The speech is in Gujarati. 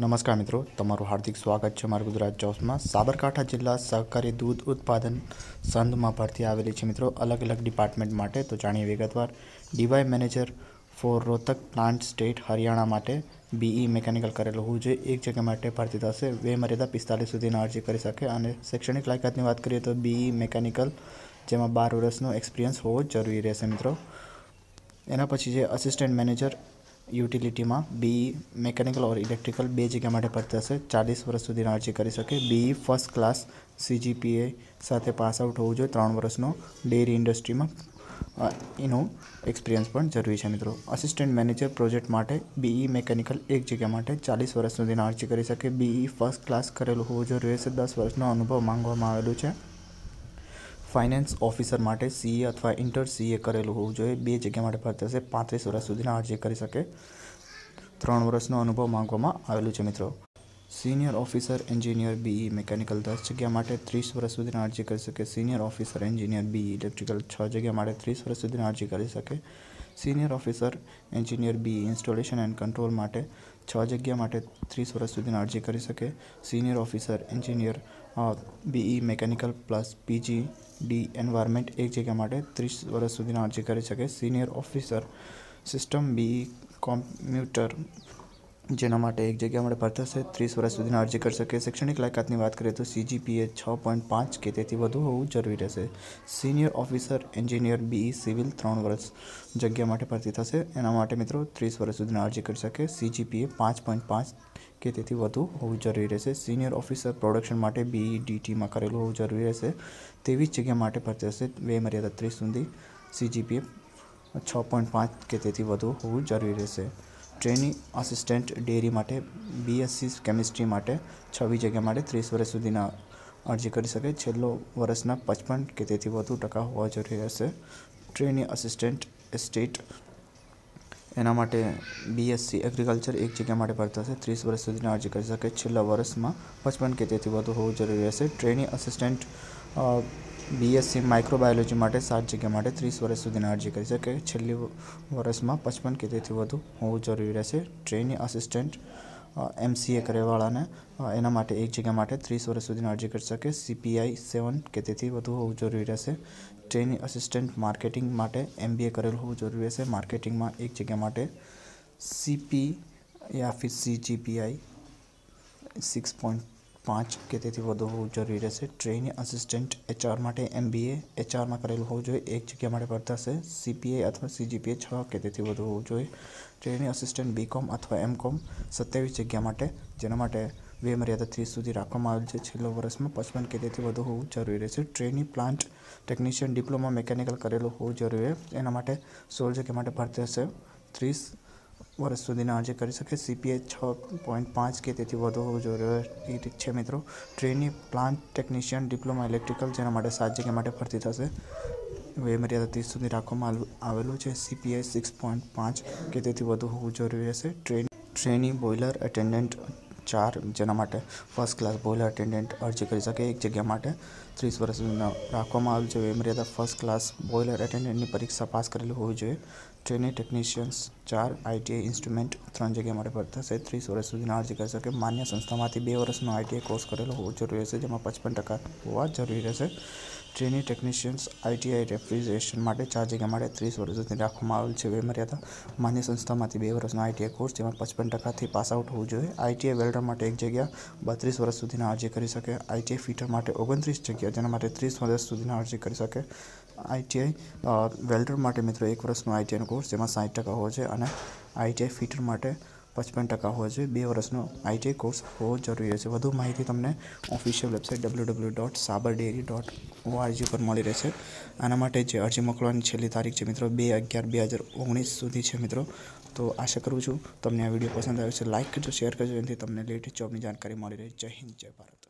નમસ્કાર મિત્રો તમારું હાર્દિક સ્વાગત છે મારા ગુજરાત જોબ્સમાં સાબરકાંઠા જિલ્લા સહકારી દૂધ ઉત્પાદન સંઘમાં ભરતી આવેલી છે મિત્રો અલગ અલગ ડિપાર્ટમેન્ટ માટે તો જાણીએ વિગતવાર DY manager for Rohtak plant state Haryana માટે બીઈ e મિકેનિકલ કરેલું હોવું જોઈએ એક જગ્યા માટે ભરતી થશે વે મર્યાદા પિસ્તાલીસ સુધીના અરજી કરી શકે અને શૈક્ષણિક લાયકાતની વાત કરીએ તો બીઈ e મિકેનિકલ જેમાં બાર વર્ષનો એક્સપિરિયન્સ હોવો જરૂરી રહેશે મિત્રો એના પછી છે અસિસ્ટન્ટ મેનેજર यूटिलिटी માં बी मैकेनिकल ઓર ઇલેક્ટ્રિકલ બે જગ્યા માટે પડતું છે 40 વર્ષ સુધી નાર્જી કરી શકે બી ફર્સ્ટ ક્લાસ सीजीपीए સાથે પાસ આઉટ હોવ જો 3 વર્ષનો ડેરી ઇન્ડસ્ટ્રી માં યુ નો એક્સપિરિયન્સ પણ જરૂરી છે મિત્રો アシ સ્ટન્ટ મેનેજર પ્રોજેક્ટ માટે બી મિકેનિકલ એક જગ્યા માટે 40 વર્ષ સુધી નાર્જી કરી શકે બી ફર્સ્ટ ક્લાસ કરેલું હોવ જો 6 થી 10 વર્ષનો અનુભવ માંગવામાં આવેલું છે ફાઇનાન્સ ઓફિસર માટે સીએ અથવા ઇન્ટર સીએ કરેલું હોવું જોઈએ બે જગ્યા માટે ભરતી હશે પાંત્રીસ વર્ષ સુધીના અરજી કરી શકે ત્રણ વર્ષનો અનુભવ માંગવામાં આવેલું છે મિત્રો senior officer engineer BE mechanical દસ જગ્યા માટે ત્રીસ વર્ષ સુધીના અરજી કરી શકે senior officer engineer BE electrical છ જગ્યા માટે ત્રીસ વર્ષ સુધીની અરજી કરી શકે senior officer engineer B installation and control માટે 6 જગ્યા માટે 30 વર્ષ સુધી નાર્જી કરી શકે सीनियर ऑफिसर એન્જિનિયર આ BE mechanical plus PG D environment એક જગ્યા માટે 30 વર્ષ સુધી નાર્જી કરી શકે senior officer system B computer જેના માટે એક જગ્યા માટે ભરતા સહિત ત્રીસ વર્ષ સુધીના અરજી કરી શકે શૈક્ષણિક લાયકાતની વાત કરીએ તો સીજીપીએ છ પોઈન્ટ પાંચ કે તેથી વધુ હોવું જરૂરી રહેશે senior officer engineer BE civil ત્રણ વર્ષ જગ્યા માટે ભરતી થશે એના માટે મિત્રો ત્રીસ વર્ષ સુધીના અરજી કરી શકે સીજીપીએ પાંચ પોઈન્ટ પાંચ કે તેથી વધુ હોવું જરૂરી રહેશે સિનિયર ઓફિસર પ્રોડક્શન માટે બીઈ ડીટીમાં e કરેલું હોવું જરૂરી રહેશે તેવી જ જગ્યા માટે ભરતી થશે વે મર્યાદા ત્રીસ સુધી સીજીપીએ છ પોઈન્ટ પાંચ કે તેથી વધુ હોવું જરૂરી રહેશે ट्रेनी असिस्टेंट डेयरी માટે बीएससी કેમિસ્ટ્રી માટે 26 જગ્યા માટે 30 વર્ષ સુધીના અરજી કરી શકે છે છેલ્લા વર્ષમાં 55 કે તેથી વધુ ટકા હોવા જરૂરી રહેશે ટ્રેની असिस्टेंट સ્ટેટ એના માટે बीएससी એગ્રીકલ્ચર એક જગ્યા માટે ભરતા છે 30 વર્ષ સુધીના અરજી કરી શકે છે છેલ્લા વર્ષમાં 55 કે તેથી વધુ ટકા હોવા જરૂરી રહેશે ટ્રેની असिस्टेंट BSc माइक्रोबायोलॉजी માટે 7 જગ્યા માટે 30 વર્ષ સુધીની અરજી કરી શકે છે. છેલ્લે 55 કે તેથી વધુ હોવું જરૂરી રહેશે. ટ્રેનિંગ આસિસ્ટન્ટ MCA કરેલાને એના માટે 1 જગ્યા માટે 30 વર્ષ સુધીની અરજી કરી શકે. CPI 7 કે તેથી વધુ હોવું જરૂરી રહેશે. ટ્રેનિંગ આસિસ્ટન્ટ માર્કેટિંગ માટે MBA કરેલું હોવું જરૂરી રહેશે. માર્કેટિંગમાં 1 જગ્યા માટે CP યા ફી CGPI 6. 5% કે તેથી વધુ ઉચ્ચ રીરેસે ટ્રેન એસિસ્ટન્ટ એચઆર માટે એમબીએ એચઆર માં કરેલું હોવું જોઈએ 1 જગ્યા માટે ભરતા છે સીપીએ અથવા સીજીપીએ 6% કે તેથી વધુ હોવું જોઈએ ટ્રેન એસિસ્ટન્ટ બીકોમ અથવા એમકોમ 27 જગ્યા માટે જેના માટે વેમરિયાત 30 સુધી રાખવામાં આવે છે છેલ્લો વર્ષમાં 55% કે તેથી વધુ હોવું જરૂરી રહેશે trainee plant technician diploma mechanical કરેલું હોવું જરૂરી એના માટે 16 જગ્યા માટે ભરતા છે 30 વર્ષ સુધીના અરજી કરી શકે સીપીએ છ પોઈન્ટ પાંચ કે તેથી વધુ હોવું જરૂરી એ ઠીક છે મિત્રો trainee plant technician diploma electrical જેના માટે સાત જગ્યા માટે ફરતી થશે વય મર્યાદા ત્રીસ સુધી રાખવામાં આવેલું છે સીપીએ સિક્સ પોઈન્ટ પાંચ કે તેથી વધુ હોવું જરૂરી હશે ટ્રેન ટ્રેની બોઇલર એટેન્ડન્ટ ચાર જેના માટે ફર્સ્ટ ક્લાસ બોઇલર અટેન્ડન્ટ અરજી કરી શકે એક જગ્યા માટે ત્રીસ વર્ષ રાખવામાં આવી જોઈએ મર્યાદા ફર્સ્ટ ક્લાસ બોઇલર એટેન્ડન્ટની પરીક્ષા પાસ કરેલી હોવી જોઈએ ટ્રેનિંગ ટેકનિશિયન્સ ચાર આઈટીઆઈ ઇન્સ્ટ્રુમેન્ટ ત્રણ જગ્યા માટે ભરતા થશે ત્રીસ વર્ષ સુધીના અરજી કરી શકે માન્ય સંસ્થામાંથી બે વર્ષનો આઈટીઆઈ કોર્સ કરેલો હોવો જરૂરી રહેશે જેમાં પચપન ટકા હોવા જરૂરી રહેશે ટ્રેની ટેકનિશિયન્સ આઈટીઆઈ રેફ્રિજરેશન માટે ચાર જગ્યા માટે ત્રીસ વર્ષ સુધી રાખવામાં આવેલ છે વયમર્યાદા માન્ય સંસ્થામાંથી બે વર્ષનો આઈટીઆઈ કોર્સ જેમાં પચપન ટકાથી પાસ આઉટ હોવું જોઈએ આઈટીઆઈ વેલ્ડર માટે એક જગ્યા બત્રીસ વર્ષ સુધીના અરજી કરી શકે આઈટીઆઈ ફિટર માટે ઓગણત્રીસ જગ્યા જેના માટે ત્રીસ વર્ષ સુધીના અરજી કરી શકે આઈટીઆઈ વેલ્ડર માટે મિત્રો એક વર્ષનો આઈટીઆઈનો કોર્સ જેમાં સાઠ ટકા હોય છે અને આઈટીઆઈ ફિટર માટે 55% હોય છે 2 વર્ષનો આઈટી કોર્સ હો જરૂરી છે વધુ માહિતી તમને ઓફિશિયલ વેબસાઈટ www.saberdaily.org પર મળી રહેશે આના માટે જે અરજી મોકલવાની છેલ્લી તારીખ છે મિત્રો 2/11/2019 સુધી છે મિત્રો તો આશા કરું છું તમને આ વિડિયો પસંદ આવ્યો છે લાઈક કરીજો શેર કરજો જેથી તમને લેટેસ્ટ જોબની જાણકારી મળી રહે જય હિન્દ જય ભારત